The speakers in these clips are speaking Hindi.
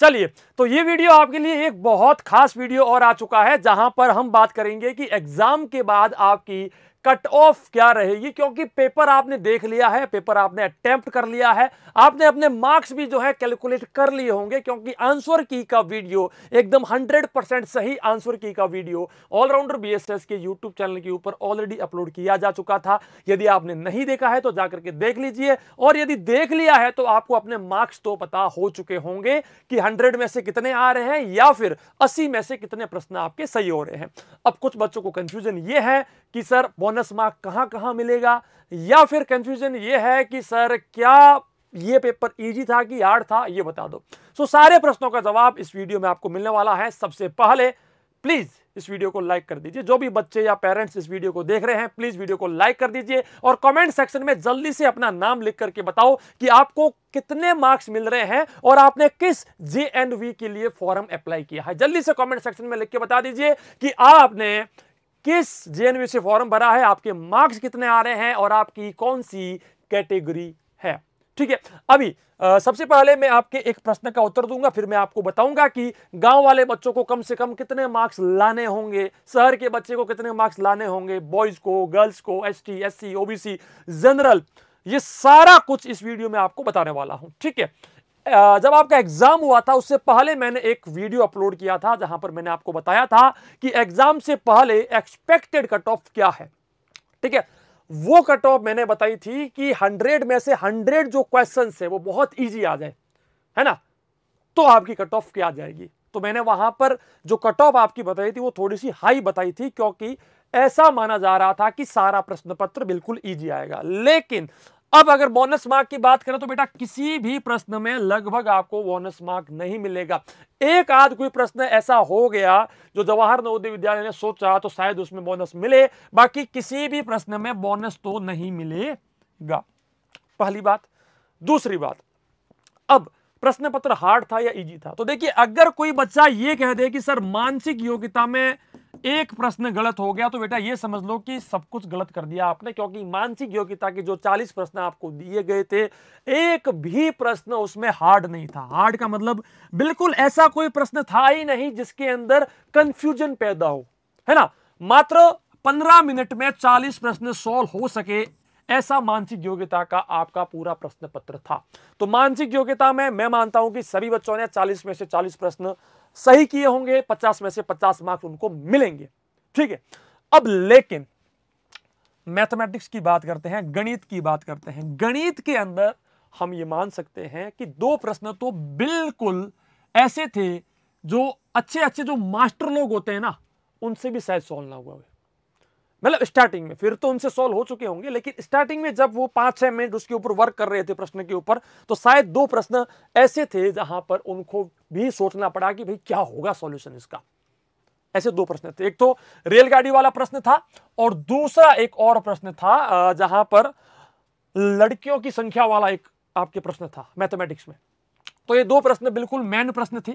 चलिए तो ये वीडियो आपके लिए एक बहुत खास वीडियो और आ चुका है जहां पर हम बात करेंगे कि एग्जाम के बाद आपकी कट ऑफ क्या रहेगी क्योंकि पेपर आपने देख लिया है पेपर आपने अटेम्प्ट कर लिया है आपने अपने मार्क्स भी जो है कैलकुलेट कर लिए होंगे क्योंकि आंसर की का वीडियो एकदम 100 परसेंट सही आंसर की का वीडियो ऑलराउंडर बी के यूट्यूब चैनल के ऊपर ऑलरेडी अपलोड किया जा चुका था यदि आपने नहीं देखा है तो जाकर के देख लीजिए और यदि देख लिया है तो आपको अपने मार्क्स तो पता हो चुके होंगे कि हंड्रेड में से कितने आ रहे हैं या फिर अस्सी में से कितने प्रश्न आपके सही हो रहे हैं अब कुछ बच्चों को कंफ्यूजन ये है कि सर बोनस मार्क कहाँ कहाँ मिलेगा या फिर कंफ्यूजन ये है कि सर क्या ये पेपर इजी था कि हार्ड था ये बता दो सो so, सारे प्रश्नों का जवाब इस वीडियो में आपको मिलने वाला है सबसे पहले प्लीज़ इस वीडियो को लाइक कर दीजिए जो भी बच्चे या पेरेंट्स इस वीडियो को देख रहे हैं प्लीज़ वीडियो को लाइक कर दीजिए और कमेंट सेक्शन में जल्दी से अपना नाम लिख करके बताओ कि आपको कितने मार्क्स मिल रहे हैं और आपने किस जे एंड वी के लिए फॉर्म अप्लाई किया है जल्दी से कमेंट सेक्शन में लिख के बता दीजिए कि आपने किस जेएनयू से फॉर्म भरा है आपके मार्क्स कितने आ रहे हैं और आपकी कौन सी कैटेगरी है ठीक है अभी आ, सबसे पहले मैं आपके एक प्रश्न का उत्तर दूंगा फिर मैं आपको बताऊंगा कि गांव वाले बच्चों को कम से कम कितने मार्क्स लाने होंगे शहर के बच्चे को कितने मार्क्स लाने होंगे बॉयज को गर्ल्स को S T S C OBC general ये सारा कुछ इस वीडियो में आपको बताने वाला हूं ठीक है जब आपका एग्ज़ाम हुआ था उससे पहले मैंने एक वीडियो अपलोड किया था जहां पर मैंने आपको बताया था कि एग्ज़ाम से पहले एक्सपेक्टेड कट ऑफ क्या है ठीक है वो कट ऑफ मैंने बताई थी कि हंड्रेड में से हंड्रेड जो क्वेश्चन है वो बहुत ईजी आ जाए है ना तो आपकी कट ऑफ क्या आ जाएगी तो मैंने वहां पर जो कट ऑफ आपकी बताई थी वो थोड़ी सी हाई बताई थी क्योंकि ऐसा माना जा रहा था कि सारा प्रश्न पत्र बिल्कुल ईजी आएगा लेकिन अब अगर बोनस मार्क की बात करें तो बेटा किसी भी प्रश्न में लगभग आपको बोनस मार्क नहीं मिलेगा एक आध कोई प्रश्न ऐसा हो गया जो जवाहर नवोदय विद्यालय ने सोचा तो शायद उसमें बोनस मिले बाकी किसी भी प्रश्न में बोनस तो नहीं मिलेगा पहली बात दूसरी बात अब प्रश्न पत्र हार्ड था या इजी था तो देखिए अगर कोई बच्चा ये कह दे कि सर मानसिक योग्यता में एक प्रश्न गलत हो गया तो बेटा ये समझ लो कि सब कुछ गलत कर दिया आपने क्योंकि मानसिक योग्यता के जो 40 प्रश्न आपको दिए गए थे एक भी प्रश्न उसमें हार्ड नहीं था हार्ड का मतलब बिल्कुल ऐसा कोई प्रश्न था ही नहीं जिसके अंदर कंफ्यूजन पैदा हो है ना मात्र 15 मिनट में 40 प्रश्न सॉल्व हो सके ऐसा मानसिक योग्यता का आपका पूरा प्रश्न पत्र था तो मानसिक योग्यता में मैं मानता हूं कि सभी बच्चों ने 40 में से 40 प्रश्न सही किए होंगे पचास में से पचास मार्क्स उनको मिलेंगे ठीक है अब लेकिन मैथमेटिक्स की बात करते हैं गणित की बात करते हैं गणित के अंदर हम ये मान सकते हैं कि दो प्रश्न तो बिल्कुल ऐसे थे जो अच्छे अच्छे जो मास्टर लोग होते हैं ना उनसे भी शायद सॉल्व ना हुआ हुए मतलब स्टार्टिंग में फिर तो उनसे सोल्व हो चुके होंगे लेकिन स्टार्टिंग में जब वो पांच छह मिनट उसके ऊपर वर्क कर रहे थे प्रश्न के ऊपर तो शायद दो प्रश्न ऐसे थे जहां पर उनको भी सोचना पड़ा कि भाई क्या होगा सॉल्यूशन इसका ऐसे दो प्रश्न थे एक तो रेलगाड़ी वाला प्रश्न था और दूसरा एक और प्रश्न था जहां पर लड़कियों की संख्या वाला एक आपके प्रश्न था मैथमेटिक्स में तो ये दो प्रश्न बिल्कुल मैन प्रश्न थे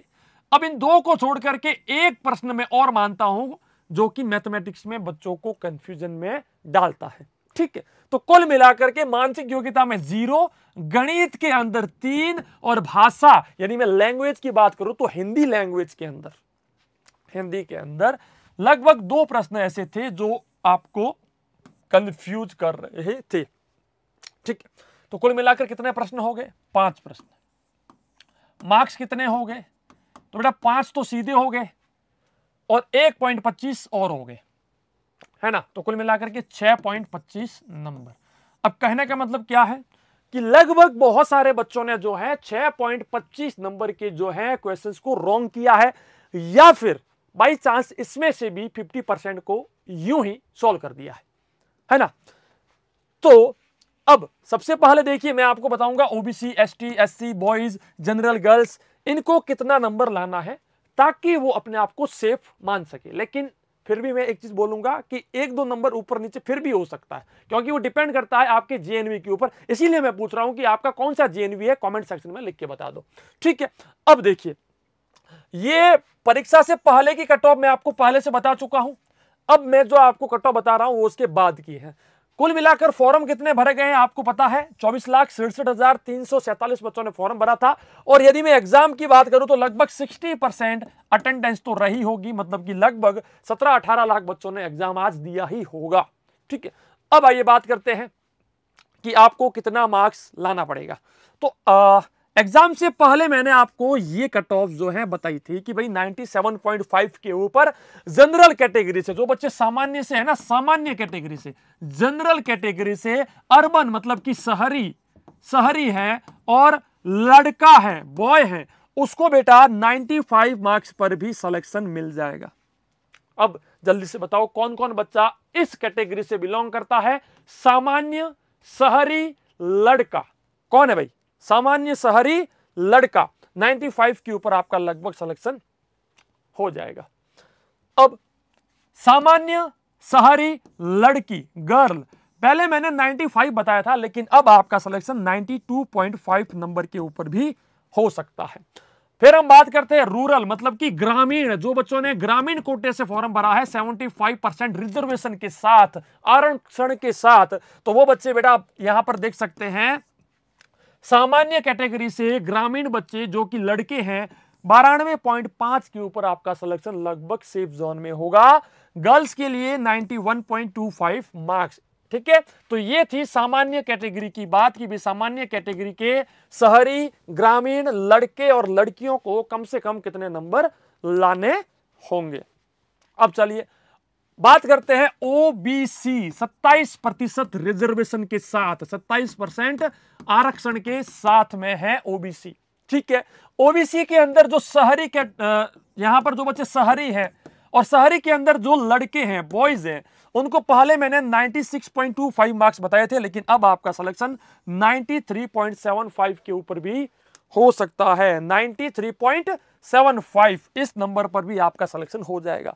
अब इन दो को छोड़ करके एक प्रश्न में और मानता हूं जो कि मैथमेटिक्स में बच्चों को कंफ्यूजन में डालता है ठीक है तो कुल मिलाकर के मानसिक योग्यता में जीरो गणित के अंदर तीन और भाषा यानी मैं लैंग्वेज की बात करूं तो हिंदी लैंग्वेज के अंदर हिंदी के अंदर लगभग दो प्रश्न ऐसे थे जो आपको कंफ्यूज कर रहे थे ठीक तो कुल मिलाकर कितने प्रश्न हो गए पांच प्रश्न मार्क्स कितने हो गए तो बेटा पांच तो सीधे हो गए और एक पॉइंट पच्चीस और हो गए है ना तो कुल मिलाकर के छ पॉइंट पच्चीस नंबर अब कहने का मतलब क्या है कि लगभग बहुत सारे बच्चों ने जो है छह पॉइंट पच्चीस नंबर के जो है क्वेश्चंस को रॉन्ग किया है या फिर बाई चांस इसमें से भी फिफ्टी परसेंट को यूं ही सॉल्व कर दिया है है ना तो अब सबसे पहले देखिए मैं आपको बताऊंगा OBC ST SC boys general girls इनको कितना नंबर लाना है ताकि वो अपने आप को सेफ मान सके लेकिन फिर भी मैं एक चीज़ बोलूंगा कि एक दो नंबर ऊपर नीचे फिर भी हो सकता है क्योंकि वो डिपेंड करता है आपके जेएनवी के ऊपर इसीलिए मैं पूछ रहा हूं कि आपका कौन सा जेएनवी है कॉमेंट सेक्शन में लिख के बता दो ठीक है अब देखिए ये परीक्षा से पहले की कट ऑफ मैं आपको पहले से बता चुका हूं अब मैं जो आपको कट ऑफ बता रहा हूं वो उसके बाद की है कुल मिलाकर फॉर्म कितने भरे गए हैं आपको पता है चौबीस लाख सड़सठ हजार तीन सौ सैंतालीस बच्चों ने फॉर्म भरा था और यदि मैं एग्जाम की बात करूं तो लगभग 60 परसेंट अटेंडेंस तो रही होगी मतलब कि लगभग 17-18 लाख बच्चों ने एग्जाम आज दिया ही होगा ठीक है अब आइए बात करते हैं कि आपको कितना मार्क्स लाना पड़ेगा तो आ, एग्जाम से पहले मैंने आपको ये कट ऑफ जो है बताई थी कि भाई 97.5 के ऊपर जनरल कैटेगरी से जो बच्चे सामान्य से है ना सामान्य कैटेगरी से जनरल कैटेगरी से अर्बन मतलब कि शहरी शहरी है और लड़का है बॉय है उसको बेटा 95 मार्क्स पर भी सिलेक्शन मिल जाएगा अब जल्दी से बताओ कौन कौन बच्चा इस कैटेगरी से बिलोंग करता है सामान्य शहरी लड़का कौन है भाई सामान्य शहरी लड़का 95 के ऊपर आपका लगभग सिलेक्शन हो जाएगा अब सामान्य शहरी लड़की गर्ल पहले मैंने 95 बताया था लेकिन अब आपका सिलेक्शन 92.5 नंबर के ऊपर भी हो सकता है फिर हम बात करते हैं रूरल मतलब कि ग्रामीण जो बच्चों ने ग्रामीण कोटे से फॉर्म भरा है 75 परसेंट रिजर्वेशन के साथ आरक्षण के साथ तो वो बच्चे बेटा आप यहां पर देख सकते हैं सामान्य कैटेगरी से ग्रामीण बच्चे जो कि लड़के हैं बारानवे पॉइंट पांच के ऊपर आपका सिलेक्शन लगभग सेफ जोन में होगा गर्ल्स के लिए 91.25 मार्क्स ठीक है तो ये थी सामान्य कैटेगरी की बात की भी सामान्य कैटेगरी के शहरी ग्रामीण लड़के और लड़कियों को कम से कम कितने नंबर लाने होंगे अब चलिए बात करते हैं ओबीसी 27 प्रतिशत रिजर्वेशन के साथ 27 परसेंट आरक्षण के साथ में है ओबीसी ठीक है ओबीसी के अंदर जो शहरी के यहां पर जो बच्चे शहरी हैं और शहरी के अंदर जो लड़के हैं बॉयज हैं उनको पहले मैंने 96.25 मार्क्स बताए थे लेकिन अब आपका सिलेक्शन 93.75 के ऊपर भी हो सकता है 93. सेवन फाइव इस नंबर पर भी आपका सिलेक्शन हो जाएगा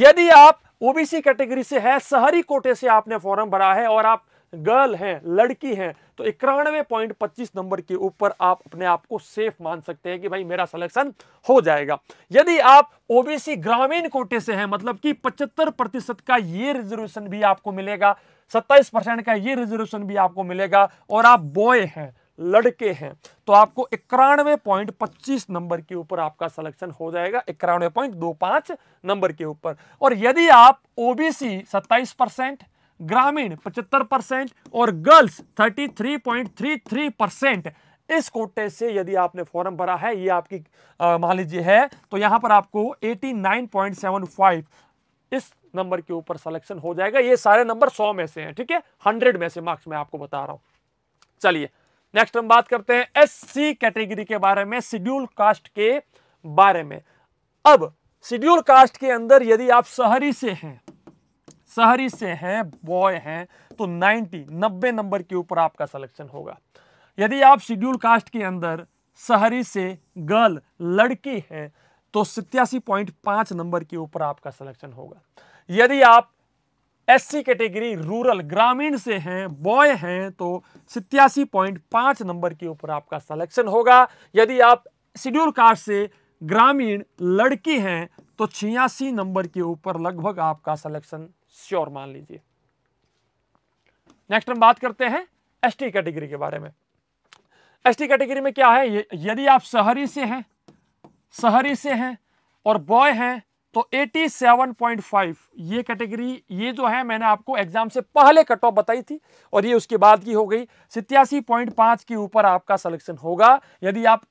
यदि आप ओबीसी कैटेगरी से है शहरी कोटे से आपने फॉर्म भरा है और आप गर्ल हैं लड़की हैं तो इक्यानवे पॉइंट पच्चीस नंबर के ऊपर आप अपने आप को सेफ मान सकते हैं कि भाई मेरा सिलेक्शन हो जाएगा यदि आप ओबीसी ग्रामीण कोटे से हैं मतलब कि पचहत्तर प्रतिशत का ये रिजर्वेशन भी आपको मिलेगा सत्ताईस परसेंट का ये रिजर्वेशन भी आपको मिलेगा और आप बॉय हैं लड़के हैं तो आपको इक्यानवे पॉइंट पच्चीस नंबर के ऊपर आपका सिलेक्शन हो जाएगा इक्यानवे पॉइंट दो पांच नंबर के ऊपर और यदि आप ओबीसी सत्ताईस परसेंट ग्रामीण पचहत्तर परसेंट और girls thirty three point three three percent इस कोटे से यदि आपने फॉर्म भरा है ये आपकी मान लीजिए है तो यहां पर आपको eighty nine point seven five इस नंबर के ऊपर सिलेक्शन हो जाएगा ये सारे नंबर सौ में से हैं ठीक है हंड्रेड में से मार्क्स मैं आपको बता रहा हूं चलिए नेक्स्ट हम बात करते हैं एससी कैटेगरी के बारे में शेड्यूल कास्ट के बारे में अब शेड्यूल कास्ट के अंदर यदि आप शहरी से हैं शहरी से हैं बॉय हैं तो 90 90 नंबर के ऊपर आपका सिलेक्शन होगा यदि आप शेड्यूल कास्ट के अंदर शहरी से गर्ल लड़की हैं तो सत्यासी पॉइंट पांच नंबर के ऊपर आपका सिलेक्शन होगा यदि आप एससी कैटेगरी रूरल ग्रामीण से हैं बॉय हैं तो सितयासी पॉइंट पांच नंबर के ऊपर आपका सिलेक्शन होगा यदि आप शेड्यूल कास्ट से ग्रामीण लड़की हैं तो छियासी नंबर के ऊपर लगभग आपका सिलेक्शन श्योर मान लीजिए नेक्स्ट हम बात करते हैं एसटी कैटेगरी के बारे में एसटी कैटेगरी में क्या है यदि आप शहरी से हैं शहरी से हैं और बॉय हैं तो 87.5 ये कैटेगरी ये जो है मैंने आपको एग्जाम से पहले कट ऑफ बताई थी और ये उसके बाद की हो गई सितयासी पॉइंट के ऊपर आपका सिलेक्शन होगा यदि आप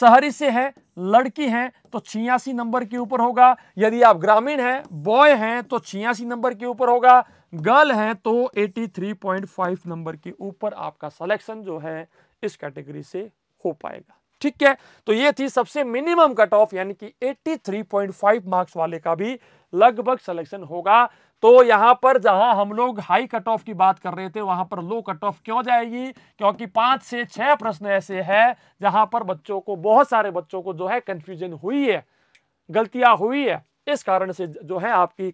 शहरी से है लड़की हैं तो छियासी नंबर के ऊपर होगा यदि आप ग्रामीण हैं बॉय हैं तो छियासी नंबर के ऊपर होगा गर्ल हैं तो 83.5 नंबर के ऊपर आपका सिलेक्शन जो है इस कैटेगरी से हो पाएगा ठीक है तो ये थी सबसे मिनिमम कट ऑफ यानी कि 83.5 मार्क्स वाले का भी लगभग सिलेक्शन होगा तो यहाँ पर जहां हम लोग हाई कट ऑफ की बात कर रहे थे वहां पर लो कट ऑफ क्यों जाएगी क्योंकि पांच से छह प्रश्न ऐसे हैं जहां पर बच्चों को बहुत सारे बच्चों को जो है कंफ्यूजन हुई है गलतियां हुई है इस कारण से जो है आपकी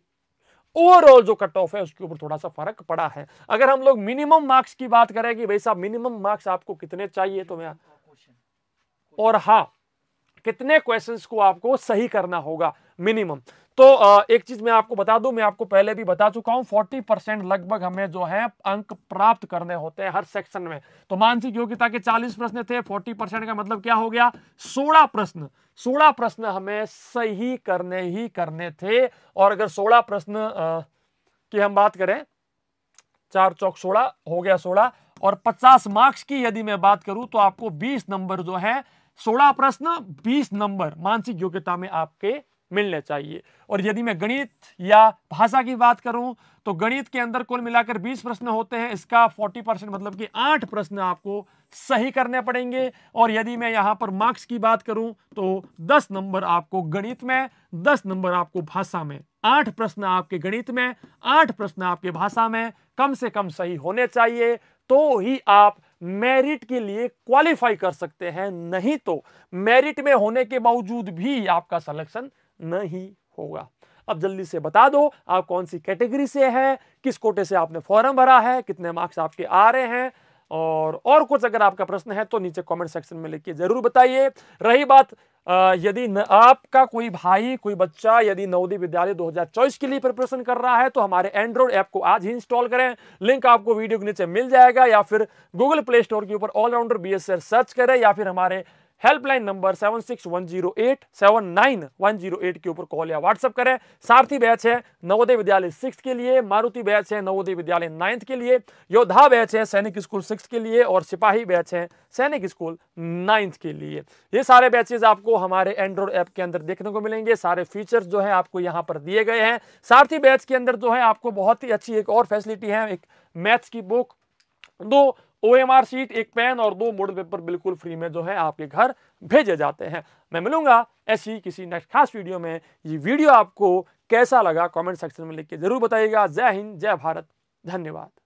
ओवरऑल जो कट ऑफ है उसके ऊपर थोड़ा सा फर्क पड़ा है अगर हम लोग मिनिमम मार्क्स की बात करें कि भाई साहब मिनिमम मार्क्स आपको कितने चाहिए तो मैं और हाँ कितने क्वेश्चंस को आपको सही करना होगा मिनिमम तो एक चीज मैं आपको बता दूं मैं आपको पहले भी बता चुका हूं 40 परसेंट लगभग हमें जो है अंक प्राप्त करने होते हैं हर सेक्शन में तो मानसिक योग्यता के 40 प्रश्न थे 40 परसेंट का मतलब क्या हो गया 16 प्रश्न 16 प्रश्न हमें सही करने ही करने थे और अगर 16 प्रश्न की हम बात करें चार चौक सोलह हो गया सोलह और पचास मार्क्स की यदि मैं बात करूं तो आपको बीस नंबर जो है सोलह प्रश्न बीस नंबर मानसिक योग्यता में आपके मिलने चाहिए और यदि मैं गणित या भाषा की बात करूं तो गणित के अंदर कुल मिलाकर 20 प्रश्न होते हैं इसका 40 परसेंट मतलब कि 8 प्रश्न आपको सही करने पड़ेंगे और यदि मैं यहां पर मार्क्स की बात करूं तो 10 नंबर आपको गणित में 10 नंबर आपको भाषा में 8 प्रश्न आपके गणित में 8 प्रश्न आपके भाषा में कम से कम सही होने चाहिए तो ही आप मेरिट के लिए क्वालिफाई कर सकते हैं नहीं तो मेरिट में होने के बावजूद भी आपका सिलेक्शन नहीं होगा अब जल्दी से बता दो आप कौन सी कैटेगरी से हैं किस कोटे से आपने फॉर्म भरा है कितने मार्क्स आपके आ रहे हैं और और कुछ अगर आपका प्रश्न है तो नीचे कमेंट सेक्शन में लिखिए जरूर बताइए रही बात यदि न, आपका कोई भाई कोई बच्चा यदि नवोदय विद्यालय 2024 के लिए प्रिपरेशन कर रहा है तो हमारे एंड्रॉइड ऐप को आज ही इंस्टॉल करें लिंक आपको वीडियो के नीचे मिल जाएगा या फिर गूगल प्ले स्टोर के ऊपर ऑलराउंडर बी सर्च करें या फिर हमारे helpline number seven six one zero eight seven nine one zero eight के ऊपर कॉल या व्हाट्सअप करें सारथी बैच है नवोदय विद्यालय सिक्स के लिए मारुति बैच है नवोदय विद्यालय नाइन्थ के लिए योद्धा बैच है सैनिक स्कूल सिक्स के लिए और सिपाही बैच है सैनिक स्कूल नाइन्थ के लिए ये सारे बैचेज आपको हमारे एंड्रॉयड ऐप के अंदर देखने को मिलेंगे सारे फीचर्स जो है आपको यहाँ पर दिए गए हैं सारथी बैच के अंदर जो है आपको बहुत ही अच्छी एक और फैसिलिटी है एक मैथ्स की बुक दो ओ शीट एक पेन और दो मोड पेपर बिल्कुल फ्री में जो है आपके घर भेजे जाते हैं मैं मिलूंगा ऐसी किसी नेक्स्ट खास वीडियो में ये वीडियो आपको कैसा लगा कमेंट सेक्शन में लिख के ज़रूर बताइएगा जय हिंद जय भारत धन्यवाद